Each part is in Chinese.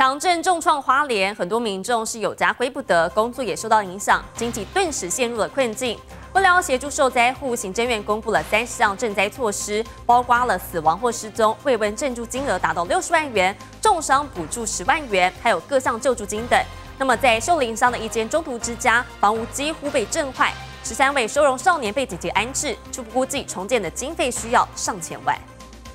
强震重创花莲，很多民众是有家归不得，工作也受到影响，经济顿时陷入了困境。为了协助受灾户，行政院公布了三十项赈灾措施，包括了死亡或失踪慰问、赈助金额达到六十万元，重伤补助十万元，还有各项救助金等。那么，在秀林乡的一间中途之家，房屋几乎被震坏，十三位收容少年被紧急安置，初步估计重建的经费需要上千万。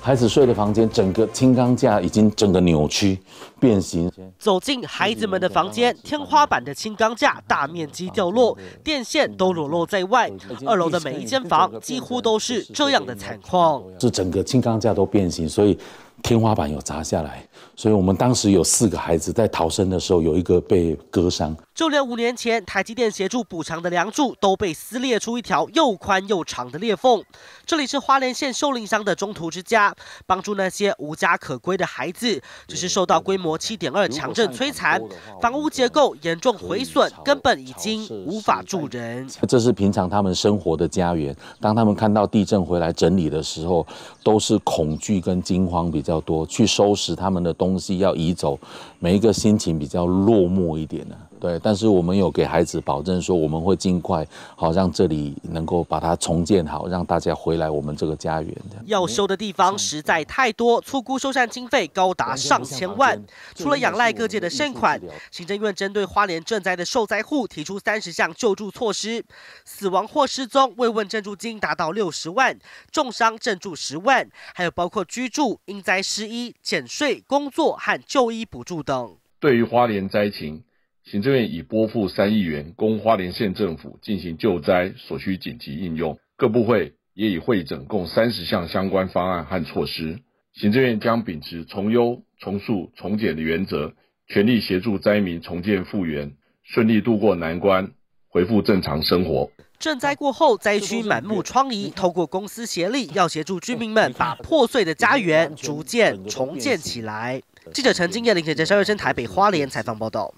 孩子睡的房间，整个轻钢架已经整个扭曲变形。走进孩子们的房间，天花板的轻钢架大面积掉落，电线都裸露在外。二楼的每一间房几乎都是这样的惨况，是整个轻钢架都变形，所以。天花板有砸下来，所以我们当时有四个孩子在逃生的时候，有一个被割伤。就连五年前台积电协助补偿的梁柱都被撕裂出一条又宽又长的裂缝。这里是花莲县秀林乡的中途之家，帮助那些无家可归的孩子。只是受到规模七点二强震摧残，房屋结构严重毁损，根本已经无法住人。这是平常他们生活的家园。当他们看到地震回来整理的时候，都是恐惧跟惊慌比。较多去收拾他们的东西，要移走，每一个心情比较落寞一点的。对，但是我们有给孩子保证说，我们会尽快，好让这里能够把它重建好，让大家回来我们这个家园的。要修的地方实在太多，粗估修缮经费高达上千万。除了仰赖各界的善款，行政院针对花莲震灾的受灾户提出三十项救助措施，死亡或失踪慰问振助金达到六十万，重伤振助十万，还有包括居住、因灾失衣、减税、工作和就医补助等。对于花莲灾情。行政院已拨付三亿元，供花莲县政府进行救灾所需紧急应用。各部会也已会诊共三十项相关方案和措施。行政院将秉持从优、从速、从简的原则，全力协助灾民重建复原，顺利度过难关，恢复正常生活。震灾过后，灾区满目疮痍。透过公司协力，要协助居民们把破碎的家园逐渐重建起来。记者陈金叶、林雪杰、肖月生台北花莲采访报道。